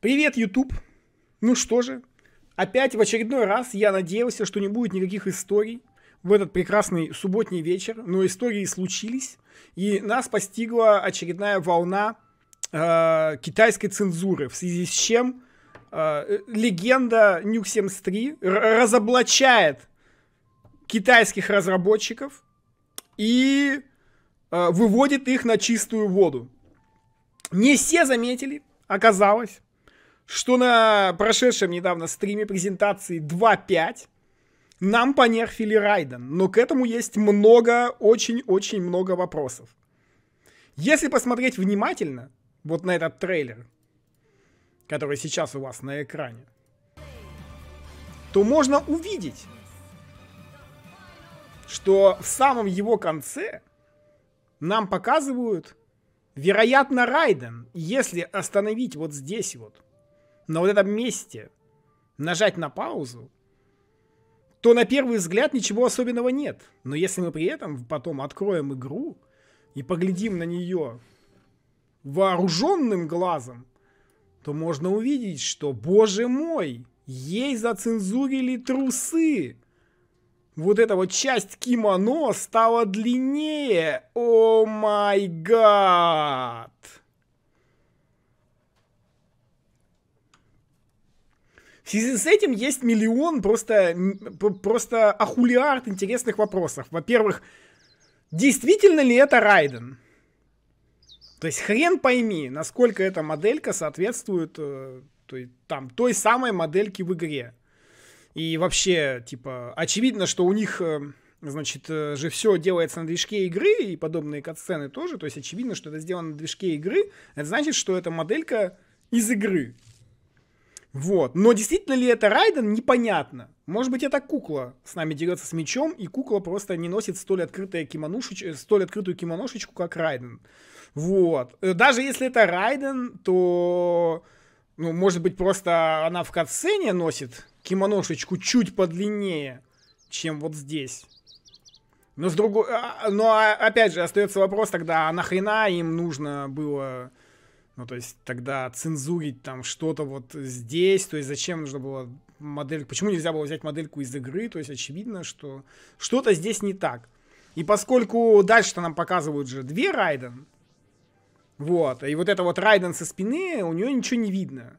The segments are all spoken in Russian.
Привет, YouTube! Ну что же, опять в очередной раз я надеялся, что не будет никаких историй в этот прекрасный субботний вечер, но истории случились, и нас постигла очередная волна э, китайской цензуры, в связи с чем э, легенда Nuke 73 разоблачает китайских разработчиков и э, выводит их на чистую воду. Не все заметили, оказалось, что на прошедшем недавно стриме презентации 2.5 нам понерфили Райден, но к этому есть много, очень-очень много вопросов. Если посмотреть внимательно, вот на этот трейлер, который сейчас у вас на экране, то можно увидеть, что в самом его конце нам показывают, вероятно, Райден, если остановить вот здесь вот на вот этом месте нажать на паузу, то на первый взгляд ничего особенного нет. Но если мы при этом потом откроем игру и поглядим на нее вооруженным глазом, то можно увидеть, что, боже мой, ей зацензурили трусы. Вот эта вот часть кимоно стала длиннее. О май гад! В связи с этим есть миллион просто, просто ахулиард интересных вопросов. Во-первых, действительно ли это Райден? То есть хрен пойми, насколько эта моделька соответствует э, то там, той самой модельке в игре. И вообще, типа, очевидно, что у них, э, значит, э, же все делается на движке игры, и подобные катсцены тоже. То есть очевидно, что это сделано на движке игры. Это значит, что эта моделька из игры. Вот. Но действительно ли это Райден, непонятно. Может быть, это кукла с нами дерется с мечом, и кукла просто не носит столь, открытое кимонушеч... Э, столь открытую кимоношечку, как Райден. Вот. Э, даже если это Райден, то... Ну, может быть, просто она в катсцене носит кимоношечку чуть подлиннее, чем вот здесь. Но с другой... А, а, Но ну, а, опять же, остается вопрос тогда, а нахрена им нужно было ну, то есть тогда цензурить там что-то вот здесь, то есть зачем нужно было модель, почему нельзя было взять модельку из игры, то есть очевидно, что что-то здесь не так. И поскольку дальше-то нам показывают же две Райден, вот, и вот это вот Райден со спины, у нее ничего не видно.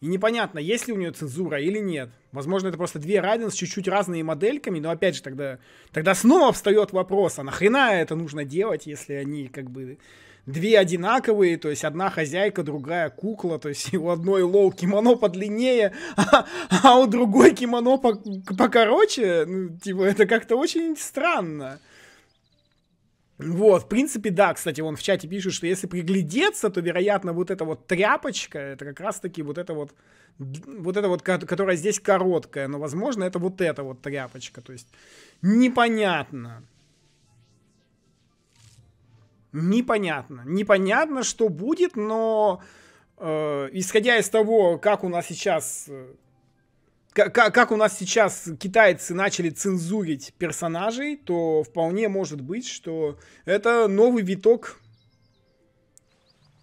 И непонятно, есть ли у нее цензура или нет. Возможно, это просто две Райден с чуть-чуть разными модельками, но опять же, тогда, тогда снова встает вопрос, а нахрена это нужно делать, если они как бы две одинаковые, то есть одна хозяйка, другая кукла, то есть у одной лоу кимоно подлиннее, а, а у другой кимоно по, покороче, ну, типа, это как-то очень странно. Вот, в принципе, да, кстати, он в чате пишет, что если приглядеться, то, вероятно, вот эта вот тряпочка, это как раз-таки вот это вот, вот это вот, которая здесь короткая, но, возможно, это вот эта вот тряпочка, то есть непонятно непонятно. Непонятно, что будет, но э, исходя из того, как у нас сейчас э, как, как у нас сейчас китайцы начали цензурить персонажей, то вполне может быть, что это новый виток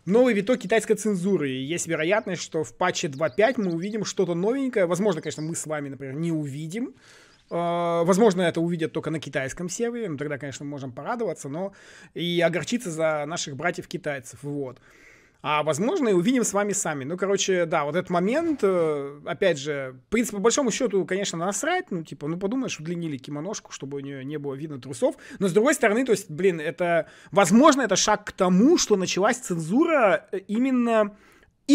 новый виток китайской цензуры. И есть вероятность, что в патче 2.5 мы увидим что-то новенькое. Возможно, конечно, мы с вами, например, не увидим, а, возможно, это увидят только на китайском сервере, ну тогда, конечно, можем порадоваться, но и огорчиться за наших братьев-китайцев, вот. А возможно, и увидим с вами сами. Ну, короче, да, вот этот момент, э, опять же, в принципе, по большому счету, конечно, насрать, ну, типа, ну, подумаешь, удлинили кимоношку, чтобы у нее не было видно трусов. Но, с другой стороны, то есть, блин, это, возможно, это шаг к тому, что началась цензура э, именно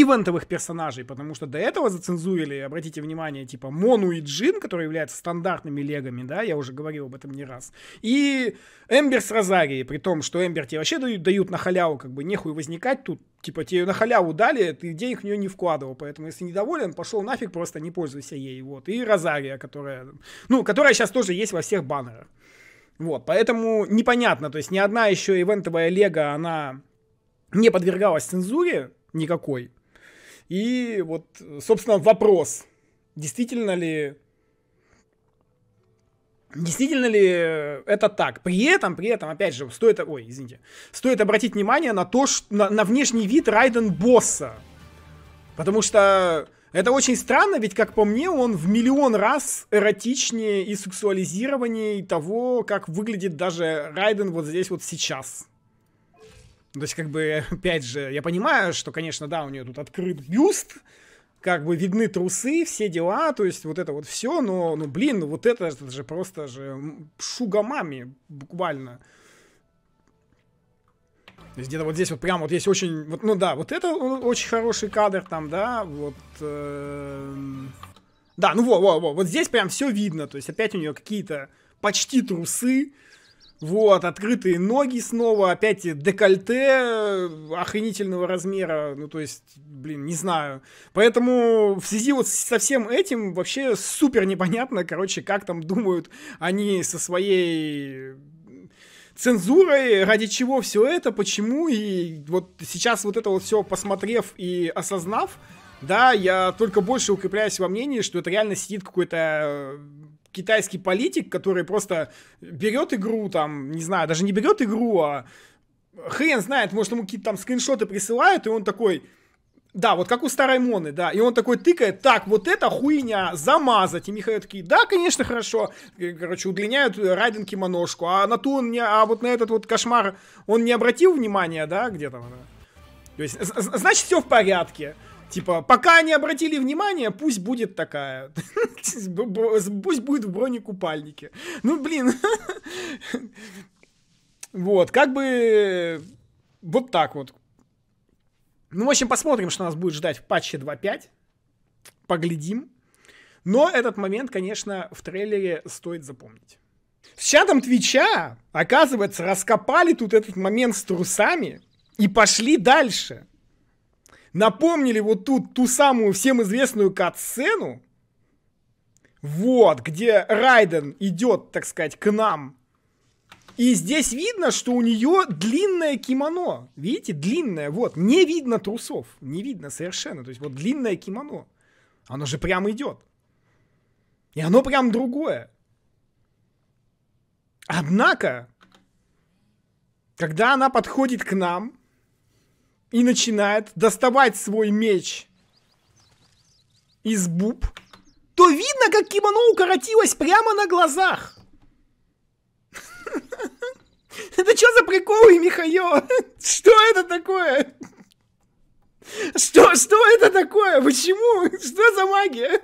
ивентовых персонажей, потому что до этого зацензурили, обратите внимание, типа Мону и Джин, которые являются стандартными легами, да, я уже говорил об этом не раз, и Эмбер с Розарией, при том, что Эмбер тебе вообще дают, дают на халяву, как бы нехуй возникать тут, типа тебе на халяву дали, ты денег в нее не вкладывал, поэтому если недоволен, пошел нафиг, просто не пользуйся ей, вот, и Розария, которая, ну, которая сейчас тоже есть во всех баннерах. Вот, поэтому непонятно, то есть ни одна еще ивентовая лего, она не подвергалась цензуре никакой, и вот, собственно, вопрос, действительно ли Действительно ли это так? При этом, при этом, опять же, стоит, ой, извините, стоит обратить внимание на то, что, на, на внешний вид Райден босса. Потому что это очень странно, ведь, как по мне, он в миллион раз эротичнее и сексуализированнее того, как выглядит даже Райден вот здесь вот сейчас. То есть, как бы, опять же, я понимаю, что, конечно, да, у нее тут открыт бюст, как бы видны трусы, все дела, то есть вот это вот все, но, ну, блин, ну вот это, это же просто же шугамами буквально. То есть где-то вот здесь вот прям вот есть очень, вот, ну да, вот это очень хороший кадр там, да, вот... Э, да, ну во, во, во, вот здесь прям все видно, то есть опять у нее какие-то почти трусы, вот, открытые ноги снова, опять декольте э, охренительного размера, ну то есть, блин, не знаю. Поэтому в связи вот со всем этим вообще супер непонятно, короче, как там думают они со своей цензурой, ради чего все это, почему, и вот сейчас вот это вот все посмотрев и осознав, да, я только больше укрепляюсь во мнении, что это реально сидит какой-то э, китайский политик, который просто берет игру, там, не знаю, даже не берет игру, а хрен знает, может, ему какие-то там скриншоты присылают, и он такой, да, вот как у старой Моны, да. И он такой тыкает, так, вот это хуйня, замазать. И Михаил такие, да, конечно, хорошо. И, короче, удлиняют Райден кимоношку. А на ту он не, а вот на этот вот кошмар он не обратил внимания, да, где там она? То есть, значит, все в порядке. Типа, пока они обратили внимание, пусть будет такая. Пусть будет в бронекупальнике. Ну, блин. Вот, как бы... Вот так вот. Ну, в общем, посмотрим, что нас будет ждать в патче 2.5. Поглядим. Но этот момент, конечно, в трейлере стоит запомнить. С чатом Твича, оказывается, раскопали тут этот момент с трусами и пошли дальше напомнили вот тут ту самую всем известную кат-сцену, вот, где Райден идет, так сказать, к нам. И здесь видно, что у нее длинное кимоно. Видите, длинное, вот. Не видно трусов. Не видно совершенно. То есть вот длинное кимоно. Оно же прям идет. И оно прям другое. Однако, когда она подходит к нам, и начинает доставать свой меч из буб, то видно, как кимоно укоротилось прямо на глазах. Это что за приколы, Михаил? Что это такое? Что, что это такое? Почему? Что за магия?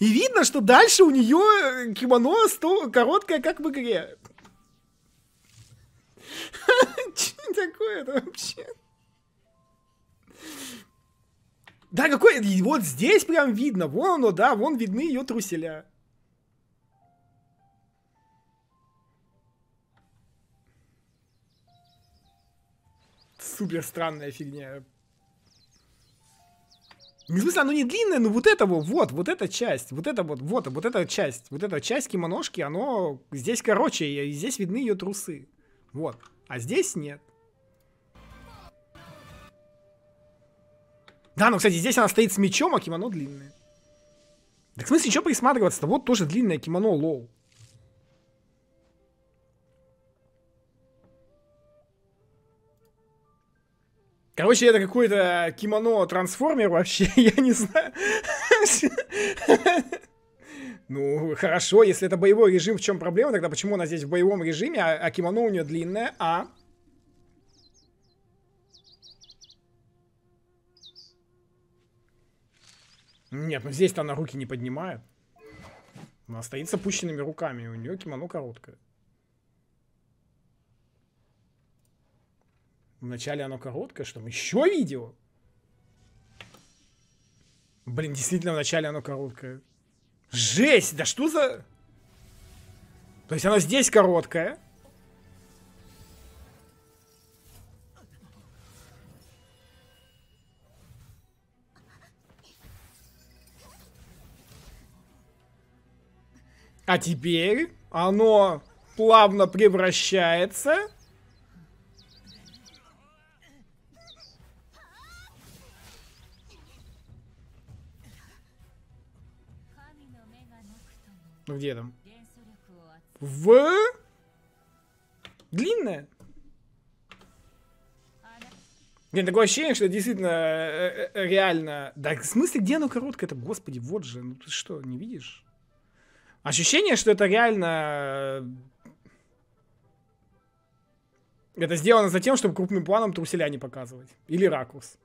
И видно, что дальше у нее кимоно короткое, как в игре. Что такое это вообще? Да, какой... Вот здесь прям видно. Вон оно, да, вон видны ее труселя. Супер странная фигня. Не в смысле, оно не длинное, но вот это вот, вот, вот эта часть, вот это вот, вот, вот эта часть, вот эта часть кимоношки, оно здесь короче, и здесь видны ее трусы. Вот. А здесь нет. Да, ну, кстати, здесь она стоит с мечом, а кимоно длинное. Так в смысле, что присматриваться-то? Вот тоже длинное кимоно лол. Короче, это какое-то кимоно-трансформер вообще, я не знаю. Ну, хорошо, если это боевой режим, в чем проблема? Тогда почему она здесь в боевом режиме, а, а кимоно у нее длинное, а? Нет, ну здесь-то она руки не поднимает. Ну, она стоит с опущенными руками, у нее кимоно короткое. Вначале оно короткое, что там еще видео? Блин, действительно, вначале оно короткое. Жесть! Да что за... То есть она здесь короткая. А теперь оно плавно превращается Ну, где там? В... Длинная? Блин, такое ощущение, что действительно э, э, э, реально... Да, в смысле, где оно короткое Это, Господи, вот же, ну ты что, не видишь? Ощущение, что это реально... Это сделано за тем, чтобы крупным планом труселя не показывать. Или ракурс.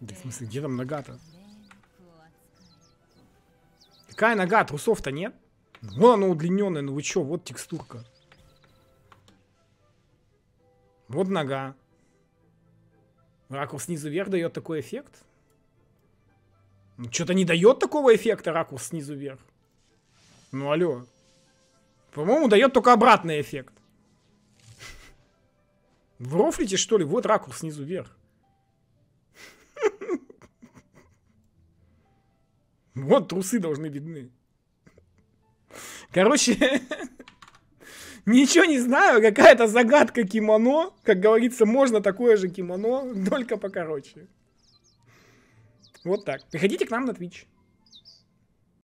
Да, в смысле, где там нога-то? Какая нога? Трусов-то нет? Вон ну, она удлиненная, ну вы чё, вот текстурка. Вот нога. Ракурс снизу вверх дает такой эффект? Ну, что-то не дает такого эффекта ракурс снизу вверх. Ну алё, По-моему, дает только обратный эффект. В рофлите, что ли? Вот ракурс снизу вверх. Вот трусы должны видны. Короче, ничего не знаю, какая-то загадка кимоно. Как говорится, можно такое же кимоно, только покороче. Вот так. Приходите к нам на Twitch.